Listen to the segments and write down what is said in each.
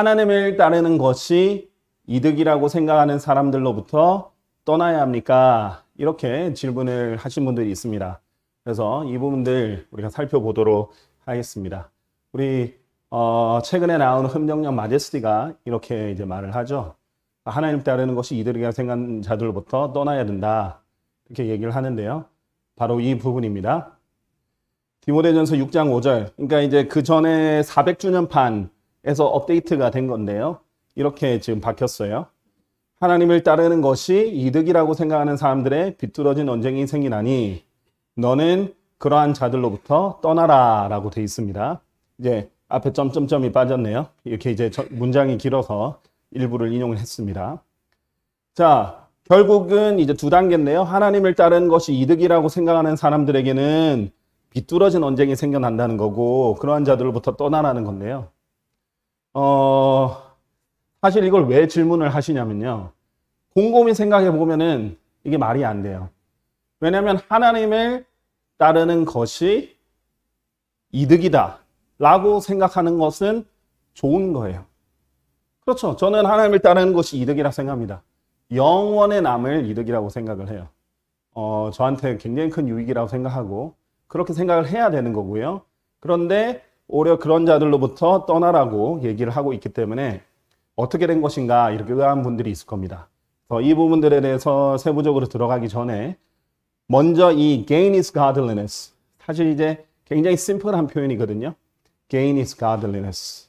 하나님을 따르는 것이 이득이라고 생각하는 사람들로부터 떠나야 합니까? 이렇게 질문을 하신 분들이 있습니다. 그래서 이 부분들 우리가 살펴보도록 하겠습니다. 우리 어 최근에 나온 흠정령 마제스티가 이렇게 이제 말을 하죠. 하나님 따르는 것이 이들에게 생각하는 자들로부터 떠나야 된다. 이렇게 얘기를 하는데요. 바로 이 부분입니다. 디모데전서 6장 5절. 그러니까 이제 그 전에 400주년 판 에서 업데이트가 된 건데요. 이렇게 지금 바뀌었어요. 하나님을 따르는 것이 이득이라고 생각하는 사람들의 비뚤어진 언쟁이 생기나니 너는 그러한 자들로부터 떠나라 라고 돼 있습니다. 이제 앞에 점점점이 빠졌네요. 이렇게 이제 문장이 길어서 일부를 인용을 했습니다. 자, 결국은 이제 두 단계인데요. 하나님을 따르는 것이 이득이라고 생각하는 사람들에게는 비뚤어진 언쟁이 생겨난다는 거고 그러한 자들로부터 떠나라는 건데요. 어, 사실 이걸 왜 질문을 하시냐면요. 곰곰이 생각해 보면은 이게 말이 안 돼요. 왜냐면 하나님을 따르는 것이 이득이다 라고 생각하는 것은 좋은 거예요. 그렇죠. 저는 하나님을 따르는 것이 이득이라 생각합니다. 영원의 남을 이득이라고 생각을 해요. 어, 저한테 굉장히 큰 유익이라고 생각하고 그렇게 생각을 해야 되는 거고요. 그런데 오히려 그런 자들로부터 떠나라고 얘기를 하고 있기 때문에 어떻게 된 것인가 이렇게 의아한 분들이 있을 겁니다. 이 부분들에 대해서 세부적으로 들어가기 전에 먼저 이 gain is godliness 사실 이제 굉장히 심플한 표현이거든요. gain is godliness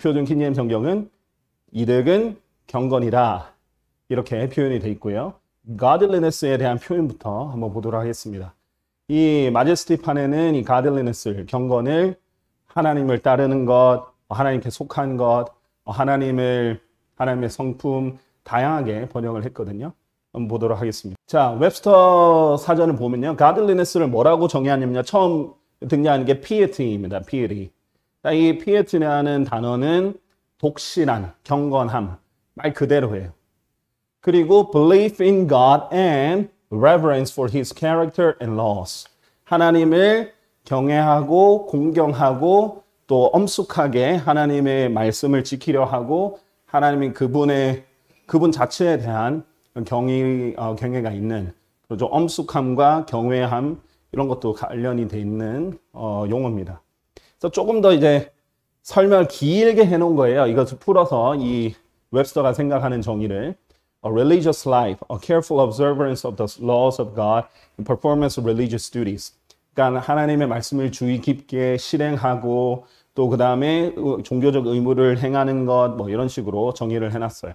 표준 킹제엠 성경은 이득은 경건이라 이렇게 표현이 돼 있고요. godliness에 대한 표현부터 한번 보도록 하겠습니다. 이 마제스티판에는 이 godliness를 경건을 하나님을 따르는 것, 하나님께 속한 것, 하나님을 하나님의 성품 다양하게 번역을 했거든요. 보도록 하겠습니다. 자, 웹스터 사전을 보면요. 가들리네스를 뭐라고 정의하냐면요. 처음 등장하는 게 피에티입니다. 피에티. 이 피에티라는 단어는 독실한, 경건함, 말 그대로예요. 그리고 belief in God and reverence for his character and laws. 하나님을 경애하고 공경하고 또 엄숙하게 하나님의 말씀을 지키려 하고 하나님인 그분의 그분 자체에 대한 경의 어, 경애가 있는 그리 엄숙함과 경외함 이런 것도 관련이 돼 있는 어, 용어입니다. 그래서 조금 더 이제 설명 길게 해놓은 거예요. 이것을 풀어서 이 웹스터가 생각하는 정의를 a religious life, a careful observance of the laws of g o d performance of religious duties. 그러니까 하나님의 말씀을 주의 깊게 실행하고 또 그 다음에 종교적 의무를 행하는 것 뭐 이런 식으로 정의를 해놨어요.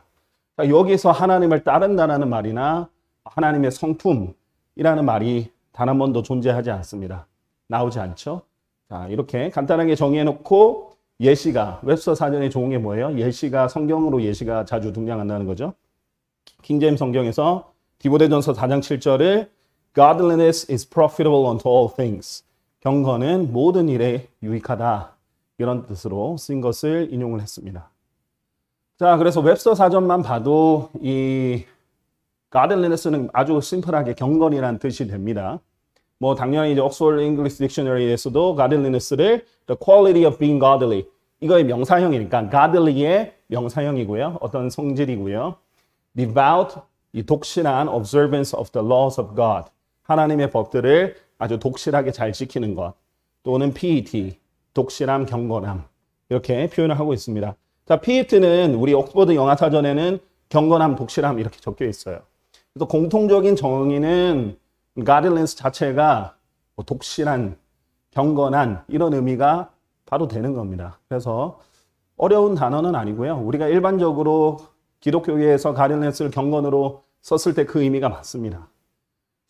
그러니까 여기서 하나님을 따른다라는 말이나 하나님의 성품이라는 말이 단 한 번도 존재하지 않습니다. 나오지 않죠? 자, 이렇게 간단하게 정의해놓고 예시가, 웹서 사전에 좋은 게 뭐예요? 예시가, 성경으로 예시가 자주 등장한다는 거죠. 킹제임 성경에서 디보대전서 4장 7절을 Godliness is profitable unto all things. 경건은 모든 일에 유익하다. 이런 뜻으로 쓴 것을 인용을 했습니다. 자, 그래서 웹서 사전만 봐도 이 가들리네스는 아주 심플하게 경건이란 뜻이 됩니다. 뭐 당연히 이제 옥스퍼드 잉글리시 딕셔너리에서도 가들리네스를 the quality of being godly 이거의 명사형이니까 godly의 명사형이고요. 어떤 성질이고요. devout 이 독실한 observance of the laws of God 하나님의 법들을 아주 독실하게 잘 지키는 것 또는 PET, 독실함, 경건함 이렇게 표현을 하고 있습니다. 자, PET는 우리 옥스퍼드 영어사전에는 경건함, 독실함 이렇게 적혀 있어요. 그래서 공통적인 정의는 가든렌스 자체가 뭐 독실한, 경건한 이런 의미가 바로 되는 겁니다. 그래서 어려운 단어는 아니고요. 우리가 일반적으로 기독교계에서 가릴렌스를 경건으로 썼을 때 그 의미가 맞습니다.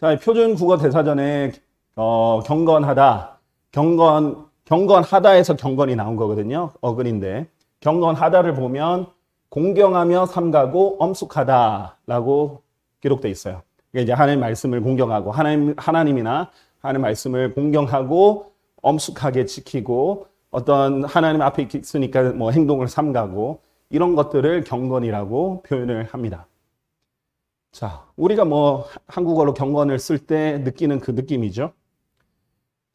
자, 표준 국어 대사전에 어, 경건하다, 경건, 경건하다에서 경건이 나온 거거든요. 어근인데 경건하다를 보면 공경하며 삼가고 엄숙하다라고 기록돼 있어요. 그러 그러니까 이제 하나님 말씀을 공경하고 하나님 하나님이나 하나님 말씀을 공경하고 엄숙하게 지키고 어떤 하나님 앞에 있으니까 뭐 행동을 삼가고 이런 것들을 경건이라고 표현을 합니다. 자, 우리가 뭐 한국어로 경건을 쓸 때 느끼는 그 느낌이죠.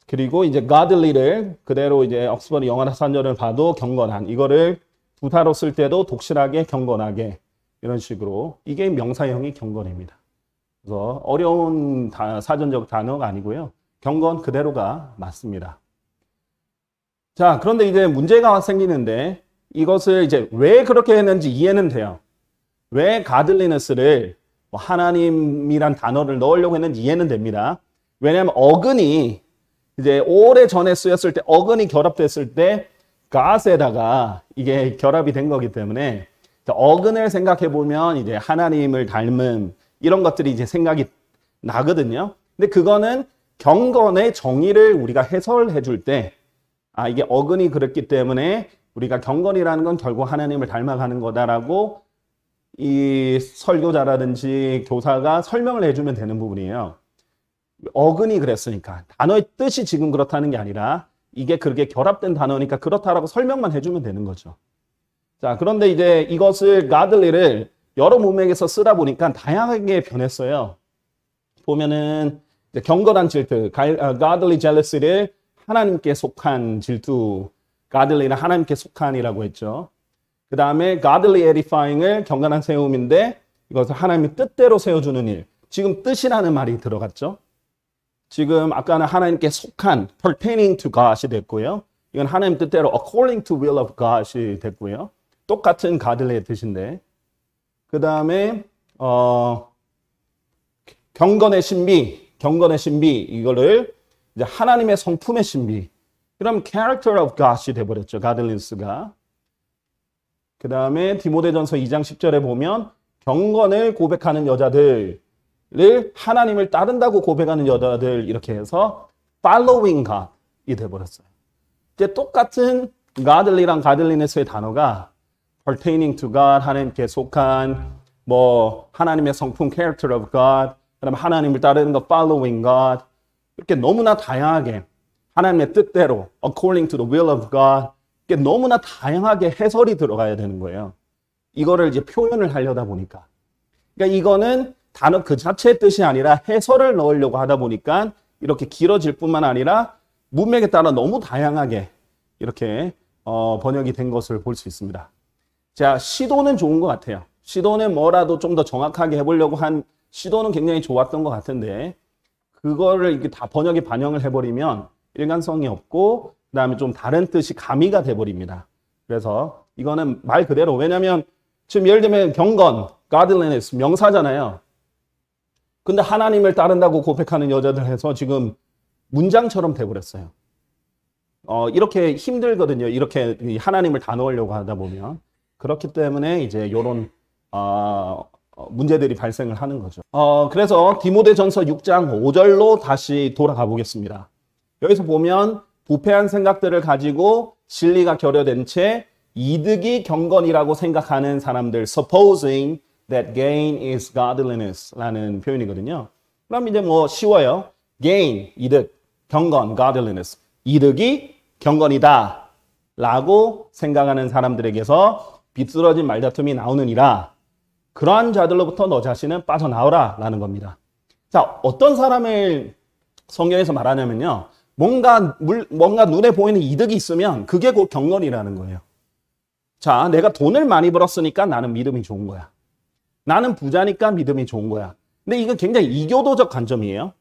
그리고 이제 godly를 그대로 이제 옥스퍼드 영어사전을 봐도 경건한 이거를 부사로 쓸 때도 독실하게 경건하게 이런 식으로 이게 명사형이 경건입니다. 그래서 어려운 다, 사전적 단어가 아니고요. 경건 그대로가 맞습니다. 자, 그런데 이제 문제가 생기는데 이것을 이제 왜 그렇게 했는지 이해는 돼요. 왜 가들리너스를 뭐 하나님이란 단어를 넣으려고 했는지 이해는 됩니다. 왜냐하면 어근이 이제 오래 전에 쓰였을 때 어근이 결합됐을 때 가스에다가 이게 결합이 된 거기 때문에 어근을 생각해 보면 이제 하나님을 닮은 이런 것들이 이제 생각이 나거든요. 근데 그거는 경건의 정의를 우리가 해설해 줄 때 아 이게 어근이 그랬기 때문에 우리가 경건이라는 건 결국 하나님을 닮아가는 거다라고 이 설교자라든지 교사가 설명을 해주면 되는 부분이에요. 어근이 그랬으니까 단어의 뜻이 지금 그렇다는 게 아니라 이게 그렇게 결합된 단어니까 그렇다라고 설명만 해주면 되는 거죠. 자 그런데 이제 이것을 가들리를 여러 문맥에서 쓰다 보니까 다양하게 변했어요. 보면은 경건한 질투, 아, 가들리 젤레스를 하나님께 속한 질투, 가들리는 하나님께 속한이라고 했죠. 그 다음에 godly edifying을 경건한 세움인데 이것을 하나님의 뜻대로 세워주는 일. 지금 뜻이라는 말이 들어갔죠. 지금 아까는 하나님께 속한 pertaining to God이 됐고요. 이건 하나님 뜻대로 according to will of God이 됐고요. 똑같은 godly의 뜻인데 그 다음에 어, 경건의 신비, 경건의 신비 이거를 이제 하나님의 성품의 신비. 그럼 character of God이 돼버렸죠. godliness가. 그 다음에 디모데전서 2장 10절에 보면 경건을 고백하는 여자들을 하나님을 따른다고 고백하는 여자들 이렇게 해서 following God이 돼버렸어요. 이제 똑같은 godly랑 godliness의 단어가 pertaining to God, 하나님께 속한 뭐 하나님의 성품 character of God, 그다음 하나님을 따르는 것 following God 이렇게 너무나 다양하게 하나님의 뜻대로 according to the will of God 너무나 다양하게 해설이 들어가야 되는 거예요. 이거를 이제 표현을 하려다 보니까. 그러니까 이거는 단어 그 자체의 뜻이 아니라 해설을 넣으려고 하다 보니까 이렇게 길어질 뿐만 아니라 문맥에 따라 너무 다양하게 이렇게 어, 번역이 된 것을 볼 수 있습니다. 자, 시도는 좋은 것 같아요. 시도는 뭐라도 좀 더 정확하게 해보려고 한 시도는 굉장히 좋았던 것 같은데 그거를 이렇게 다 번역에 반영을 해버리면 일관성이 없고 다음에 좀 다른 뜻이 가미가 돼버립니다. 그래서 이거는 말 그대로 왜냐하면 지금 예를 들면 경건, godliness, 명사잖아요. 근데 하나님을 따른다고 고백하는 여자들 해서 지금 문장처럼 돼버렸어요. 어, 이렇게 힘들거든요. 이렇게 하나님을 다 넣으려고 하다 보면. 그렇기 때문에 이제 요런, 어, 어 문제들이 발생을 하는 거죠. 어, 그래서 디모데전서 6장 5절로 다시 돌아가 보겠습니다. 여기서 보면 부패한 생각들을 가지고 진리가 결여된 채 이득이 경건이라고 생각하는 사람들 supposing that gain is godliness라는 표현이거든요. 그럼 이제 뭐 쉬워요. gain 이득, 경건 godliness 이득이 경건이다 라고 생각하는 사람들에게서 비뚤어진 말다툼이 나오느니라 그러한 자들로부터 너 자신은 빠져나오라 라는 겁니다. 자 어떤 사람을 성경에서 말하냐면요. 뭔가 물, 뭔가 눈에 보이는 이득이 있으면 그게 곧 경건이라는 거예요. 자, 내가 돈을 많이 벌었으니까 나는 믿음이 좋은 거야. 나는 부자니까 믿음이 좋은 거야. 근데 이거 굉장히 이교도적 관점이에요.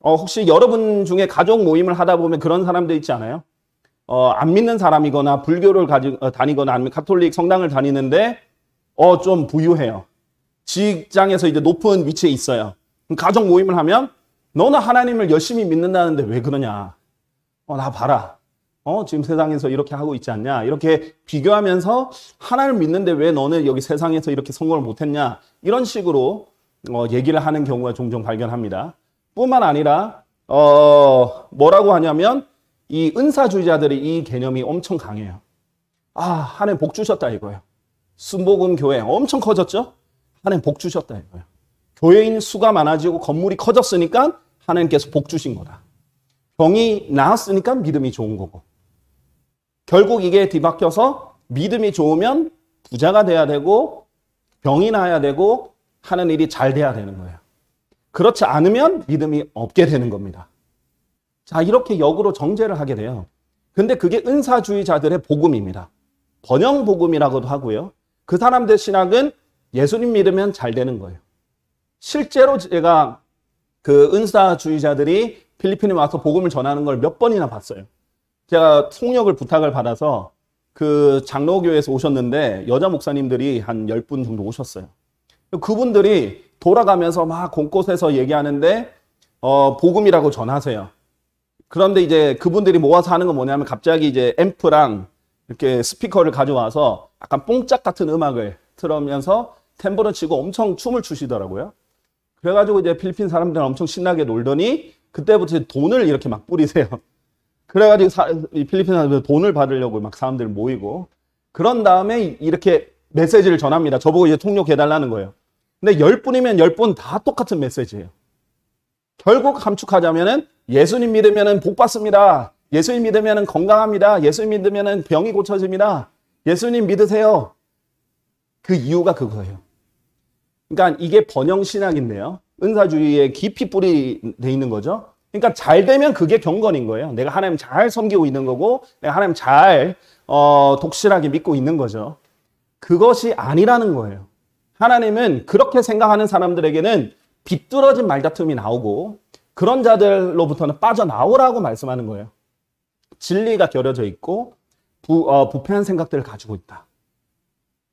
어, 혹시 여러분 중에 가족 모임을 하다 보면 그런 사람들 있지 않아요? 어, 안 믿는 사람이거나 불교를 가지, 어, 다니거나 아니면 가톨릭 성당을 다니는데 어, 좀 부유해요. 직장에서 이제 높은 위치에 있어요. 가족 모임을 하면 너는 하나님을 열심히 믿는다는데 왜 그러냐? 어, 나 봐라. 어, 지금 세상에서 이렇게 하고 있지 않냐? 이렇게 비교하면서 하나님 을 믿는데 왜 너는 여기 세상에서 이렇게 성공을 못했냐? 이런 식으로 어, 얘기를 하는 경우가 종종 발견합니다. 뿐만 아니라, 어, 뭐라고 하냐면, 이 은사주의자들이 이 개념이 엄청 강해요. 아, 하나님 복 주셨다 이거예요. 순복음 교회 엄청 커졌죠? 하나님 복 주셨다 이거예요. 교회인 수가 많아지고 건물이 커졌으니까 하나님께서 복 주신 거다. 병이 나았으니까 믿음이 좋은 거고. 결국 이게 뒤바뀌어서 믿음이 좋으면 부자가 돼야 되고 병이 나야 되고 하는 일이 잘 돼야 되는 거예요. 그렇지 않으면 믿음이 없게 되는 겁니다. 자, 이렇게 역으로 정제를 하게 돼요. 근데 그게 은사주의자들의 복음입니다. 번영 복음이라고도 하고요. 그 사람들 신학은 예수님 믿으면 잘 되는 거예요. 실제로 제가 그 은사주의자들이 필리핀에 와서 복음을 전하는 걸 몇 번이나 봤어요. 제가 통역을 부탁을 받아서 그장로교에서 오셨는데 여자 목사님들이 한 10분 정도 오셨어요. 그분들이 돌아가면서 막 곳곳에서 얘기하는데 어, 복음이라고 전하세요. 그런데 이제 그분들이 모아서 하는 건 뭐냐면 갑자기 이제 앰프랑 이렇게 스피커를 가져와서 약간 뽕짝 같은 음악을 틀으면서 템버를 치고 엄청 춤을 추시더라고요. 그래가지고 이제 필리핀 사람들은 엄청 신나게 놀더니 그때부터 돈을 이렇게 막 뿌리세요. 그래가지고 사, 필리핀 사람들 돈을 받으려고 막 사람들 모이고 그런 다음에 이렇게 메시지를 전합니다. 저보고 이제 통역해달라는 거예요. 근데 열 분이면 열 분 다 똑같은 메시지예요. 결국 감축하자면은 예수님 믿으면은 복 받습니다. 예수님 믿으면은 건강합니다. 예수님 믿으면은 병이 고쳐집니다. 예수님 믿으세요. 그 이유가 그거예요. 그러니까 이게 번영 신학인데요. 은사주의에 깊이 뿌리돼 있는 거죠. 그러니까 잘 되면 그게 경건인 거예요. 내가 하나님 잘 섬기고 있는 거고, 내가 하나님 잘 어, 독실하게 믿고 있는 거죠. 그것이 아니라는 거예요. 하나님은 그렇게 생각하는 사람들에게는 비뚤어진 말다툼이 나오고 그런 자들로부터는 빠져나오라고 말씀하는 거예요. 진리가 결여져 있고 부, 어, 부패한 생각들을 가지고 있다.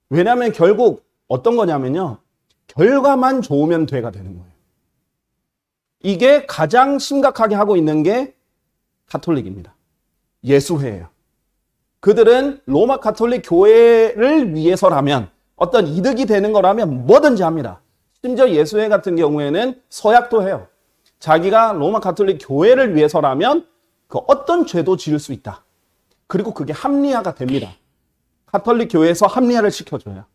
왜냐하면 결국 어떤 거냐면요. 결과만 좋으면 돼가 되는 거예요. 이게 가장 심각하게 하고 있는 게 카톨릭입니다. 예수회예요. 그들은 로마 카톨릭 교회를 위해서라면 어떤 이득이 되는 거라면 뭐든지 합니다. 심지어 예수회 같은 경우에는 서약도 해요. 자기가 로마 카톨릭 교회를 위해서라면 그 어떤 죄도 지을 수 있다. 그리고 그게 합리화가 됩니다. 카톨릭 교회에서 합리화를 시켜줘요.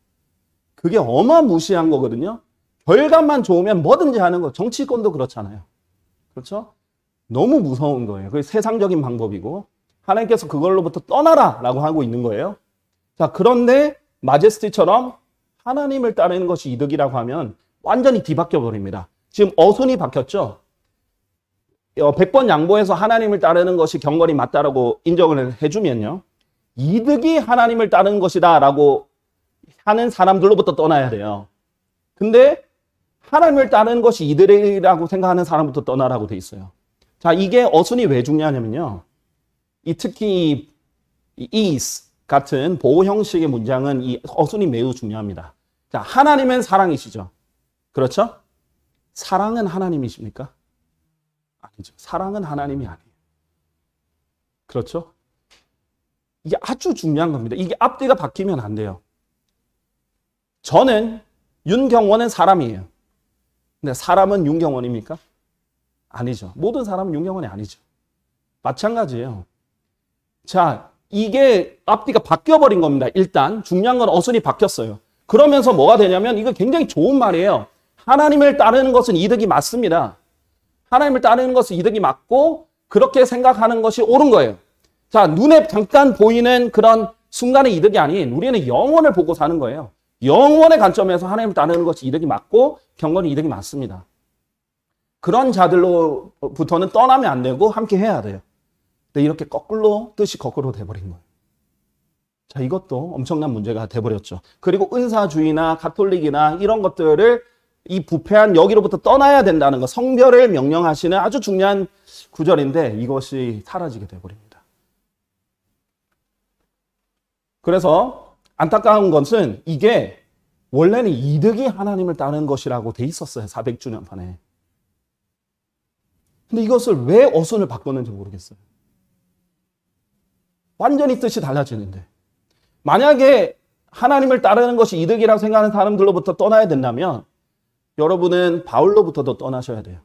그게 어마무시한 거거든요. 결과만 좋으면 뭐든지 하는 거. 정치권도 그렇잖아요. 그렇죠? 너무 무서운 거예요. 그게 세상적인 방법이고 하나님께서 그걸로부터 떠나라 라고 하고 있는 거예요. 자 그런데 마제스티처럼 하나님을 따르는 것이 이득이라고 하면 완전히 뒤바뀌어 버립니다. 지금 어손이 바뀌었죠. 100번 어, 양보해서 하나님을 따르는 것이 경건이 맞다라고 인정을 해주면요. 이득이 하나님을 따르는 것이다 라고 하는 사람들로부터 떠나야 돼요. 근데 하나님을 따르는 것이 이들이라고 생각하는 사람부터 떠나라고 돼 있어요. 자, 이게 어순이 왜 중요하냐면요. 이 특히 이 is 같은 보호 형식의 문장은 이 어순이 매우 중요합니다. 자, 하나님은 사랑이시죠. 그렇죠? 사랑은 하나님이십니까? 아니죠. 사랑은 하나님이 아니에요. 그렇죠? 이게 아주 중요한 겁니다. 이게 앞뒤가 바뀌면 안 돼요. 저는 윤경원은 사람이에요. 근데 사람은 윤경원입니까? 아니죠. 모든 사람은 윤경원이 아니죠. 마찬가지예요. 자, 이게 앞뒤가 바뀌어버린 겁니다. 일단 중요한 건 어순이 바뀌었어요. 그러면서 뭐가 되냐면 이거 굉장히 좋은 말이에요. 하나님을 따르는 것은 이득이 맞습니다. 하나님을 따르는 것은 이득이 맞고 그렇게 생각하는 것이 옳은 거예요. 자, 눈에 잠깐 보이는 그런 순간의 이득이 아닌 우리는 영혼을 보고 사는 거예요. 영원의 관점에서 하나님을 따르는 것이 이득이 맞고 경건이 이득이 맞습니다. 그런 자들로부터는 떠나면 안 되고 함께 해야 돼요. 근데 이렇게 거꾸로 뜻이 거꾸로 돼버린 거예요. 자, 이것도 엄청난 문제가 돼버렸죠. 그리고 은사주의나 가톨릭이나 이런 것들을 이 부패한 여기로부터 떠나야 된다는 것, 성별을 명령하시는 아주 중요한 구절인데 이것이 사라지게 돼버립니다. 그래서 안타까운 것은 이게 원래는 이득이 하나님을 따르는 것이라고 돼 있었어요. 400주년 판에. 근데 이것을 왜 어순을 바꿨는지 모르겠어요. 완전히 뜻이 달라지는데. 만약에 하나님을 따르는 것이 이득이라고 생각하는 사람들로부터 떠나야 된다면 여러분은 바울로부터도 떠나셔야 돼요.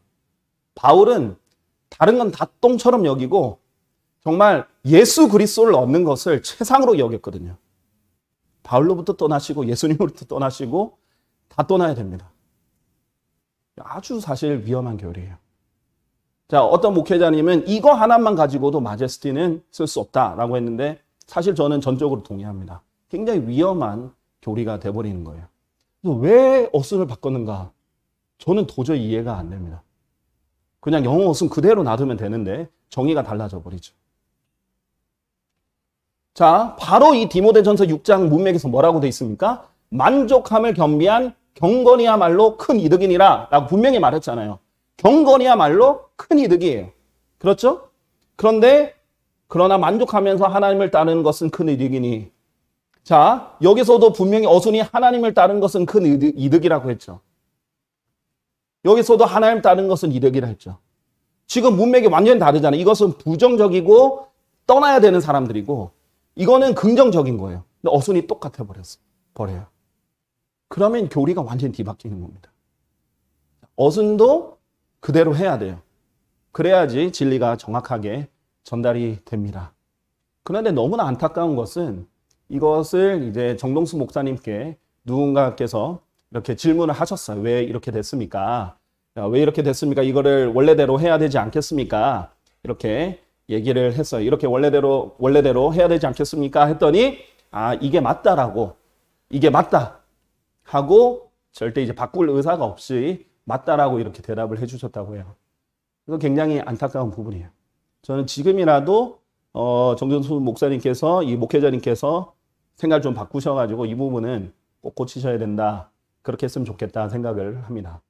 바울은 다른 건 다 똥처럼 여기고 정말 예수 그리스도를 얻는 것을 최상으로 여겼거든요. 바울로부터 떠나시고 예수님으로부터 떠나시고 다 떠나야 됩니다. 아주 사실 위험한 결이에요. 자, 어떤 목회자님은 이거 하나만 가지고도 마제스티는 쓸 수 없다라고 했는데 사실 저는 전적으로 동의합니다. 굉장히 위험한 교리가 돼버리는 거예요. 왜 어순을 바꿨는가? 저는 도저히 이해가 안 됩니다. 그냥 영어 어순 그대로 놔두면 되는데 정의가 달라져 버리죠. 자, 바로 이 디모데전서 6장 문맥에서 뭐라고 돼 있습니까? 만족함을 겸비한 경건이야말로 큰 이득이니라 라고 분명히 말했잖아요. 경건이야말로 큰 이득이에요. 그렇죠? 그런데 그러나 만족하면서 하나님을 따르는 것은 큰 이득이니 자 여기서도 분명히 어순이 하나님을 따르는 것은 큰 이득, 이라고 했죠. 여기서도 하나님 따르는 것은 이득이라 했죠. 지금 문맥이 완전히 다르잖아요. 이것은 부정적이고 떠나야 되는 사람들이고 이거는 긍정적인 거예요. 근데 어순이 똑같아 버렸어. 버려요. 그러면 교리가 완전히 뒤바뀌는 겁니다. 어순도 그대로 해야 돼요. 그래야지 진리가 정확하게 전달이 됩니다. 그런데 너무나 안타까운 것은 이것을 이제 정동수 목사님께 누군가께서 이렇게 질문을 하셨어요. 왜 이렇게 됐습니까? 왜 이렇게 됐습니까? 이거를 원래대로 해야 되지 않겠습니까? 이렇게 얘기를 했어요. 이렇게 원래대로 원래대로 해야 되지 않겠습니까? 했더니 아 이게 맞다라고 이게 맞다 하고 절대 이제 바꿀 의사가 없이 맞다라고 이렇게 대답을 해주셨다고 해요. 그래서 굉장히 안타까운 부분이에요. 저는 지금이라도 어, 정전수 목사님께서 이 목회자님께서 생각 좀 바꾸셔가지고 이 부분은 꼭 고치셔야 된다 그렇게 했으면 좋겠다 생각을 합니다.